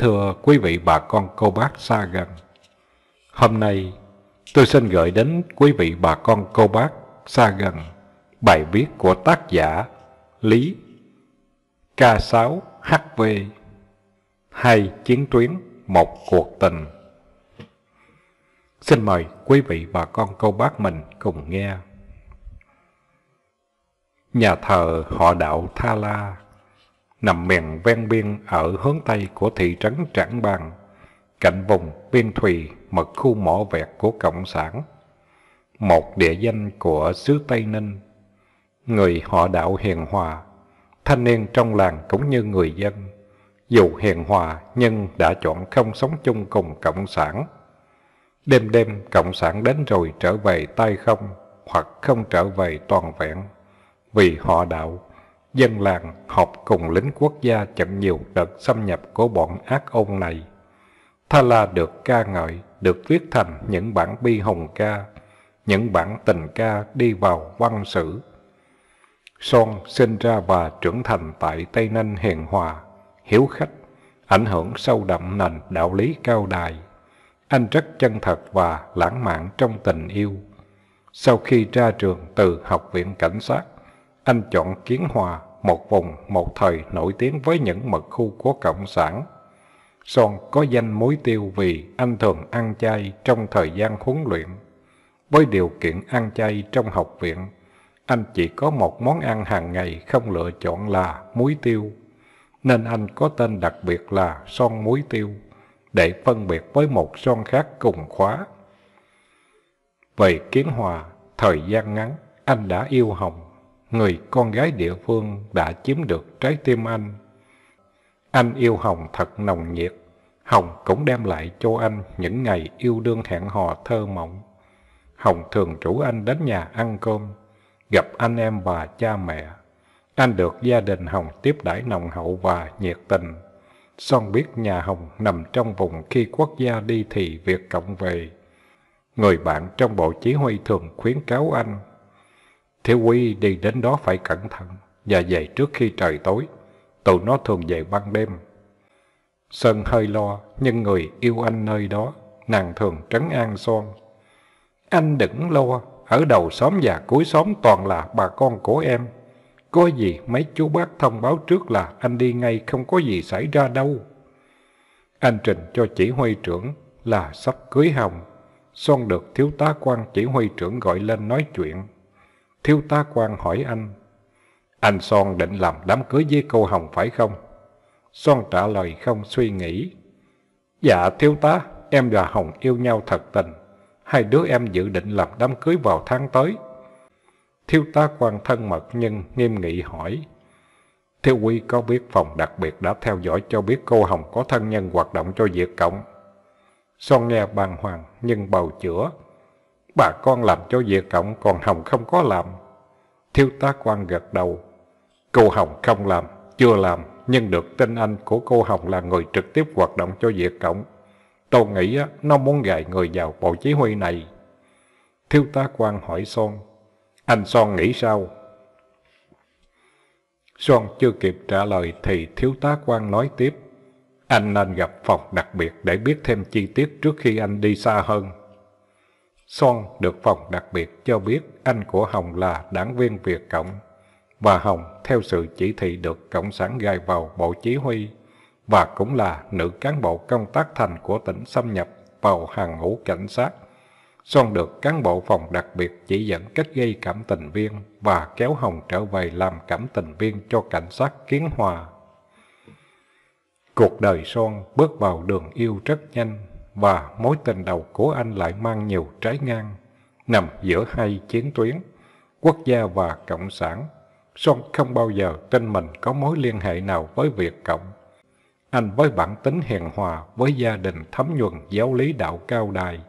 thưa quý vị bà con cô bác xa gần, hôm nay tôi xin gửi đến quý vị bà con cô bác xa gần bài viết của tác giả Lý K6HV Hai chiến tuyến một cuộc tình Xin mời quý vị bà con cô bác mình cùng nghe Nhà thờ họ đạo Tha La nằm miền ven biên ở hướng Tây của thị trấn Trảng Bàng, cạnh vùng biên thùy mật khu mỏ vẹt của Cộng sản, một địa danh của xứ Tây Ninh. Người họ đạo hiền hòa, thanh niên trong làng cũng như người dân, dù hiền hòa nhưng đã chọn không sống chung cùng Cộng sản. Đêm đêm Cộng sản đến rồi trở về tay không, hoặc không trở về toàn vẹn, vì họ đạo dân làng họp cùng lính quốc gia chặn nhiều đợt xâm nhập của bọn ác ôn này. Tha La được ca ngợi, được viết thành những bản bi hùng ca, những bản tình ca đi vào văn sử. Son sinh ra và trưởng thành tại Tây Ninh hiền hòa, hiếu khách, ảnh hưởng sâu đậm nền đạo lý cao đài. Anh rất chân thật và lãng mạn trong tình yêu. Sau khi ra trường từ Học viện Cảnh sát, anh chọn Kiến Hòa, một vùng, một thời nổi tiếng với những mật khu của Cộng sản. Son có danh mối tiêu vì anh thường ăn chay trong thời gian huấn luyện. Với điều kiện ăn chay trong học viện, anh chỉ có một món ăn hàng ngày không lựa chọn là muối tiêu. Nên anh có tên đặc biệt là son muối tiêu, để phân biệt với một son khác cùng khóa. Về Kiến Hòa, thời gian ngắn, anh đã yêu Hồng người con gái địa phương đã chiếm được trái tim anh. Anh yêu Hồng thật nồng nhiệt, Hồng cũng đem lại cho anh những ngày yêu đương hẹn hò thơ mộng. Hồng thường rủ anh đến nhà ăn cơm, gặp anh em và cha mẹ. Anh được gia đình Hồng tiếp đãi nồng hậu và nhiệt tình. Son biết nhà Hồng nằm trong vùng khi quốc gia đi thì việc cộng về. Người bạn trong bộ chỉ huy thường khuyến cáo anh Thiếu quý đi đến đó phải cẩn thận và về trước khi trời tối. Tụi nó thường về ban đêm. Sơn hơi lo, nhưng người yêu anh nơi đó, nàng thường trấn an son. Anh đừng lo, ở đầu xóm và cuối xóm toàn là bà con của em. Có gì mấy chú bác thông báo trước là anh đi ngay không có gì xảy ra đâu. Anh trình cho chỉ huy trưởng là sắp cưới Hồng. Son được thiếu tá quan chỉ huy trưởng gọi lên nói chuyện. Thiếu tá quan hỏi anh, anh Son định làm đám cưới với cô Hồng phải không? Son trả lời không suy nghĩ. Dạ thiếu tá, em và Hồng yêu nhau thật tình. Hai đứa em dự định làm đám cưới vào tháng tới. Thiếu tá quan thân mật nhưng nghiêm nghị hỏi. Thiếu Quy có biết phòng đặc biệt đã theo dõi cho biết cô Hồng có thân nhân hoạt động cho việc Cộng? Son nghe bàng hoàng nhưng bầu chữa. Bà con làm cho việc cộng còn Hồng không có làm. Thiếu tá quan gật đầu. Cô Hồng không làm, chưa làm, nhưng được tin anh của cô Hồng là người trực tiếp hoạt động cho việc cộng. Tôi nghĩ nó muốn gài người vào bộ chỉ huy này. Thiếu tá quan hỏi Son. Anh Son nghĩ sao? Son chưa kịp trả lời thì thiếu tá quan nói tiếp. Anh nên gặp phòng đặc biệt để biết thêm chi tiết trước khi anh đi xa hơn. Son được phòng đặc biệt cho biết anh của Hồng là đảng viên Việt Cộng và Hồng theo sự chỉ thị được Cộng sản gài vào Bộ Chỉ huy và cũng là nữ cán bộ công tác thành của tỉnh xâm nhập vào hàng ngũ cảnh sát. Son được cán bộ phòng đặc biệt chỉ dẫn cách gây cảm tình viên và kéo Hồng trở về làm cảm tình viên cho cảnh sát Kiến Hòa. Cuộc đời Son bước vào đường yêu rất nhanh và mối tình đầu của anh lại mang nhiều trái ngang, nằm giữa hai chiến tuyến, quốc gia và cộng sản. Son không bao giờ tin mình có mối liên hệ nào với Việt Cộng. Anh với bản tính hiền hòa, với gia đình thấm nhuần giáo lý đạo cao đài.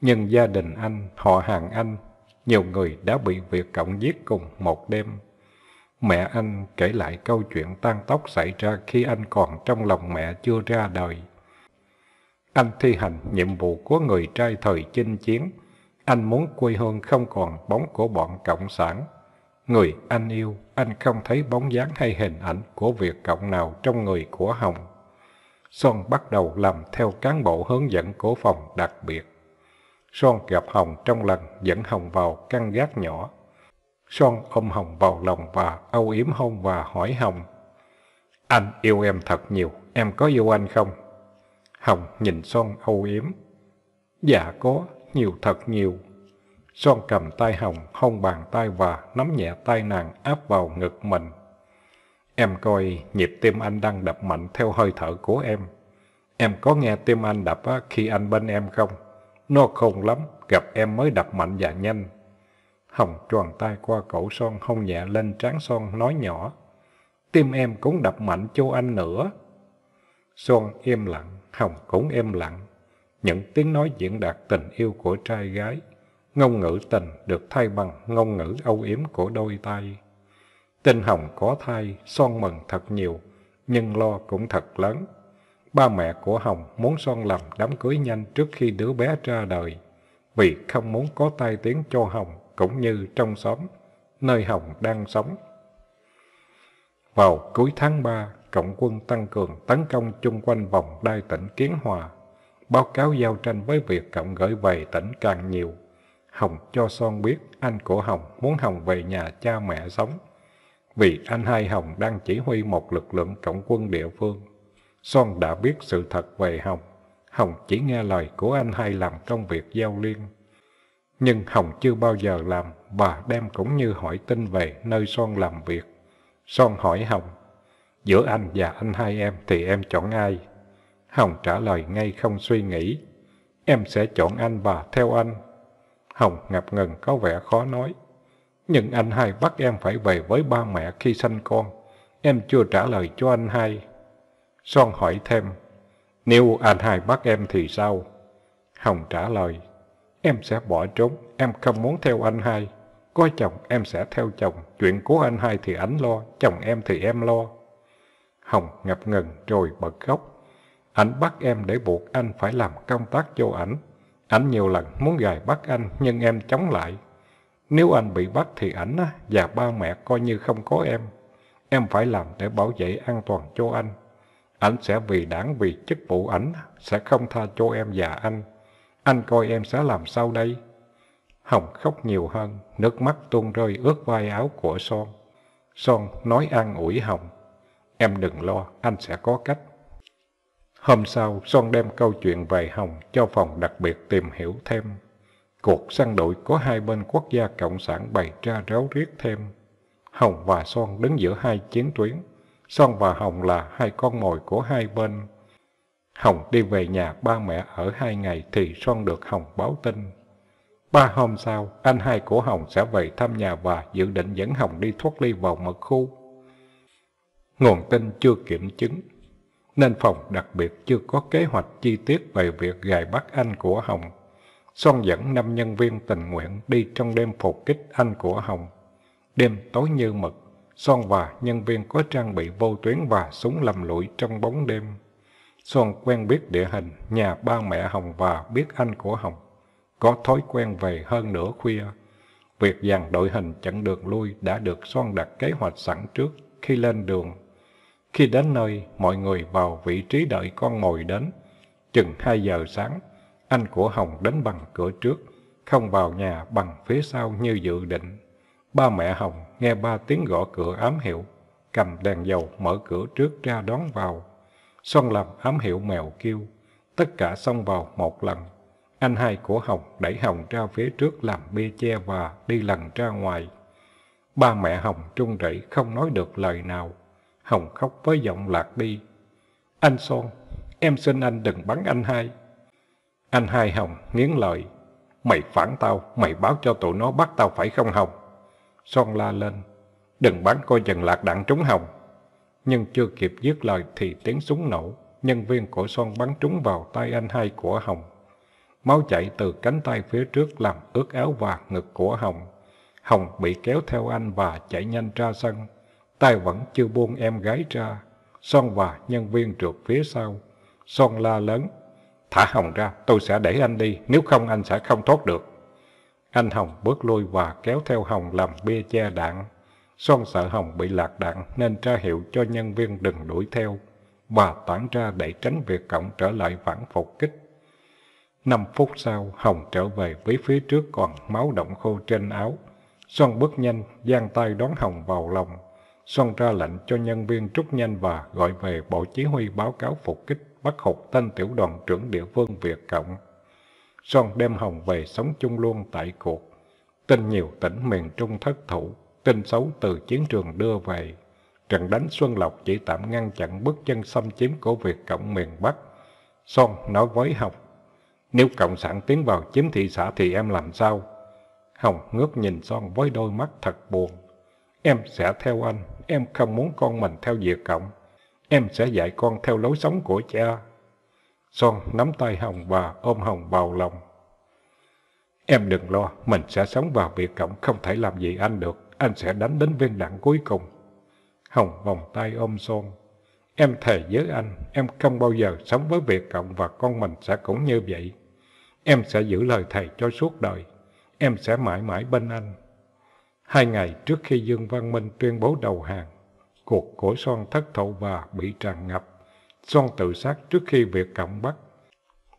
Nhưng gia đình anh, họ hàng anh, nhiều người đã bị Việt Cộng giết cùng một đêm. Mẹ anh kể lại câu chuyện tan tóc xảy ra khi anh còn trong lòng mẹ chưa ra đời. Anh thi hành nhiệm vụ của người trai thời chinh chiến. Anh muốn quê hương không còn bóng của bọn Cộng sản. Người anh yêu, anh không thấy bóng dáng hay hình ảnh của việc cộng nào trong người của Hồng. Son bắt đầu làm theo cán bộ hướng dẫn của phòng đặc biệt. Son gặp Hồng trong lần dẫn Hồng vào căn gác nhỏ. Son ôm Hồng vào lòng và âu yếm hôn và hỏi Hồng. Anh yêu em thật nhiều, em có yêu anh không? Hồng nhìn Son âu yếm. Dạ có, nhiều thật nhiều. Son cầm tay Hồng, hôn bàn tay và nắm nhẹ tay nàng áp vào ngực mình. Em coi nhịp tim anh đang đập mạnh theo hơi thở của em. Em có nghe tim anh đập khi anh bên em không? Nó không lắm, gặp em mới đập mạnh và nhanh. Hồng tròn tay qua cổ Son hôn nhẹ lên trán Son nói nhỏ. Tim em cũng đập mạnh cho anh nữa. Son im lặng, Hồng cũng im lặng. Những tiếng nói diễn đạt tình yêu của trai gái, ngôn ngữ tình được thay bằng ngôn ngữ âu yếm của đôi tay. tình Hồng có thai, son mừng thật nhiều, nhưng lo cũng thật lớn. Ba mẹ của Hồng muốn son làm đám cưới nhanh trước khi đứa bé ra đời, vì không muốn có tai tiếng cho Hồng cũng như trong xóm, nơi Hồng đang sống. Vào cuối tháng 3, Cộng quân tăng cường tấn công chung quanh vòng đai tỉnh Kiến Hòa. Báo cáo giao tranh với việc Cộng gửi về tỉnh càng nhiều. Hồng cho Son biết anh của Hồng muốn Hồng về nhà cha mẹ sống. Vì anh hai Hồng đang chỉ huy một lực lượng Cộng quân địa phương. Son đã biết sự thật về Hồng. Hồng chỉ nghe lời của anh hai làm công việc giao liên. Nhưng Hồng chưa bao giờ làm, bà đem cũng như hỏi tin về nơi Son làm việc. Son hỏi Hồng, giữa anh và anh hai em thì em chọn ai? Hồng trả lời ngay không suy nghĩ, em sẽ chọn anh và theo anh. Hồng ngập ngừng có vẻ khó nói, nhưng anh hai bắt em phải về với ba mẹ khi sanh con, em chưa trả lời cho anh hai. Son hỏi thêm, nếu anh hai bắt em thì sao? Hồng trả lời, em sẽ bỏ trốn, em không muốn theo anh hai, có chồng em sẽ theo chồng. Chuyện của anh hai thì ảnh lo, chồng em thì em lo. Hồng ngập ngừng rồi bật khóc. Ảnh bắt em để buộc anh phải làm công tác cho ảnh. Ảnh nhiều lần muốn gài bắt anh nhưng em chống lại. Nếu anh bị bắt thì ảnh và ba mẹ coi như không có em. Em phải làm để bảo vệ an toàn cho anh. Ảnh sẽ vì đảng vì chức vụ ảnh sẽ không tha cho em và anh. Anh coi em sẽ làm sao đây? Hồng khóc nhiều hơn, nước mắt tuôn rơi ướt vai áo của Son. Son nói an ủi Hồng. Em đừng lo, anh sẽ có cách. Hôm sau, Son đem câu chuyện về Hồng cho phòng đặc biệt tìm hiểu thêm. Cuộc săn đuổi có hai bên quốc gia Cộng sản bày ra ráo riết thêm. Hồng và Son đứng giữa hai chiến tuyến. Son và Hồng là hai con mồi của hai bên. Hồng đi về nhà ba mẹ ở hai ngày thì Son được Hồng báo tin. Ba hôm sau, anh hai của Hồng sẽ về thăm nhà và dự định dẫn Hồng đi thoát ly vào mật khu. Nguồn tin chưa kiểm chứng, nên phòng đặc biệt chưa có kế hoạch chi tiết về việc gài bắt anh của Hồng. Son dẫn năm nhân viên tình nguyện đi trong đêm phục kích anh của Hồng. Đêm tối như mực, Son và nhân viên có trang bị vô tuyến và súng lầm lũi trong bóng đêm. Son quen biết địa hình nhà ba mẹ Hồng và biết anh của Hồng có thói quen về hơn nửa khuya. Việc dàn đội hình chặn đường lui đã được Son đặt kế hoạch sẵn trước khi lên đường. Khi đến nơi, mọi người vào vị trí đợi con mồi đến. Chừng 2 giờ sáng, anh của Hồng đến bằng cửa trước, không vào nhà bằng phía sau như dự định. Ba mẹ Hồng nghe ba tiếng gõ cửa ám hiệu, cầm đèn dầu mở cửa trước ra đón vào. Son làm ám hiệu mèo kêu, tất cả xông vào một lần anh hai của Hồng đẩy Hồng ra phía trước làm bia che và đi lần ra ngoài. Ba mẹ Hồng trung rẩy không nói được lời nào. Hồng khóc với giọng lạc đi. Anh Son, em xin anh đừng bắn anh hai. Anh hai Hồng nghiến lời. Mày phản tao, mày báo cho tụi nó bắt tao phải không Hồng? Son la lên. Đừng bắn coi chừng lạc đạn trúng Hồng. Nhưng chưa kịp dứt lời thì tiếng súng nổ. Nhân viên của Son bắn trúng vào tay anh hai của Hồng. Máu chảy từ cánh tay phía trước làm ướt áo và ngực của Hồng. Hồng bị kéo theo anh và chạy nhanh ra sân. Tay vẫn chưa buông em gái ra. Son và nhân viên trượt phía sau. Son la lớn. Thả Hồng ra, tôi sẽ để anh đi, nếu không anh sẽ không thoát được. Anh Hồng bước lui và kéo theo Hồng làm bia che đạn. Son sợ Hồng bị lạc đạn nên ra hiệu cho nhân viên đừng đuổi theo. Bà tản ra để tránh việc cộng trở lại phản phục kích. Năm phút sau, Hồng trở về với phía trước còn máu động khô trên áo. xuân bước nhanh, giang tay đón Hồng vào lòng. xuân ra lệnh cho nhân viên trúc nhanh và gọi về bộ chỉ huy báo cáo phục kích bắt hụt tên tiểu đoàn trưởng địa phương Việt Cộng. xuân đem Hồng về sống chung luôn tại cuộc. Tin nhiều tỉnh miền Trung thất thủ, tin xấu từ chiến trường đưa về. Trận đánh Xuân Lộc chỉ tạm ngăn chặn bước chân xâm chiếm của Việt Cộng miền Bắc. xuân nói với Hồng nếu Cộng sản tiến vào chiếm thị xã thì em làm sao? Hồng ngước nhìn Son với đôi mắt thật buồn. Em sẽ theo anh, em không muốn con mình theo Việt Cộng. Em sẽ dạy con theo lối sống của cha. Son nắm tay Hồng và ôm Hồng vào lòng. Em đừng lo, mình sẽ sống vào việc Cộng, không thể làm gì anh được. Anh sẽ đánh đến viên đạn cuối cùng. Hồng vòng tay ôm Son. Em thề với anh, em không bao giờ sống với việc Cộng và con mình sẽ cũng như vậy. Em sẽ giữ lời thầy cho suốt đời. Em sẽ mãi mãi bên anh. Hai ngày trước khi Dương Văn Minh tuyên bố đầu hàng, cuộc của Son thất thậu và bị tràn ngập. Son tự sát trước khi việc Cộng bắt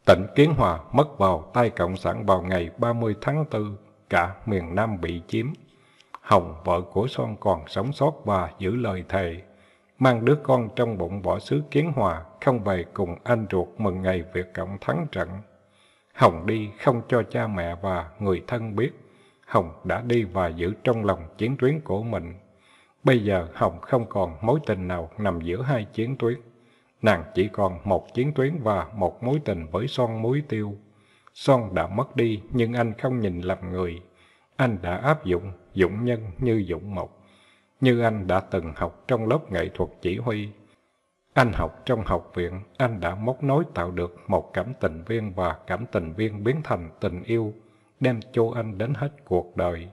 Tỉnh Kiến Hòa mất vào tay Cộng sản vào ngày 30 tháng 4, cả miền Nam bị chiếm. Hồng, vợ của Son còn sống sót và giữ lời thề. Mang đứa con trong bụng bỏ xứ Kiến Hòa, không về cùng anh ruột mừng ngày việc Cộng thắng trận. Hồng đi không cho cha mẹ và người thân biết. Hồng đã đi và giữ trong lòng chiến tuyến của mình. Bây giờ Hồng không còn mối tình nào nằm giữa hai chiến tuyến. Nàng chỉ còn một chiến tuyến và một mối tình với son muối tiêu. Son đã mất đi nhưng anh không nhìn lầm người. Anh đã áp dụng dũng nhân như dũng mộc. Như anh đã từng học trong lớp nghệ thuật chỉ huy anh học trong học viện, anh đã móc nối tạo được một cảm tình viên và cảm tình viên biến thành tình yêu, đem cho anh đến hết cuộc đời.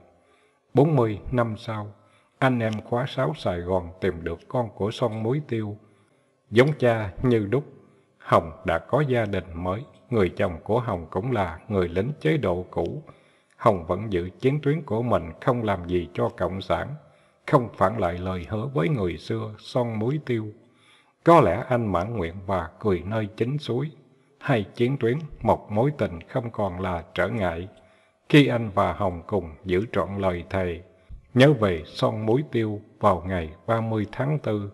40 năm sau, anh em khóa 6 Sài Gòn tìm được con của sông muối tiêu. Giống cha như đúc, Hồng đã có gia đình mới, người chồng của Hồng cũng là người lính chế độ cũ. Hồng vẫn giữ chiến tuyến của mình không làm gì cho Cộng sản, không phản lại lời hứa với người xưa son muối tiêu. Có lẽ anh mãn nguyện và cười nơi chính suối. hay chiến tuyến, một mối tình không còn là trở ngại. Khi anh và Hồng cùng giữ trọn lời thề, nhớ về son muối tiêu vào ngày 30 tháng 4.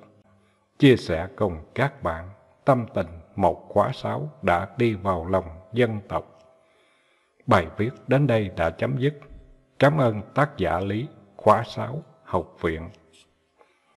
Chia sẻ cùng các bạn tâm tình một khóa sáu đã đi vào lòng dân tộc. Bài viết đến đây đã chấm dứt. Cảm ơn tác giả Lý, khóa sáu học viện.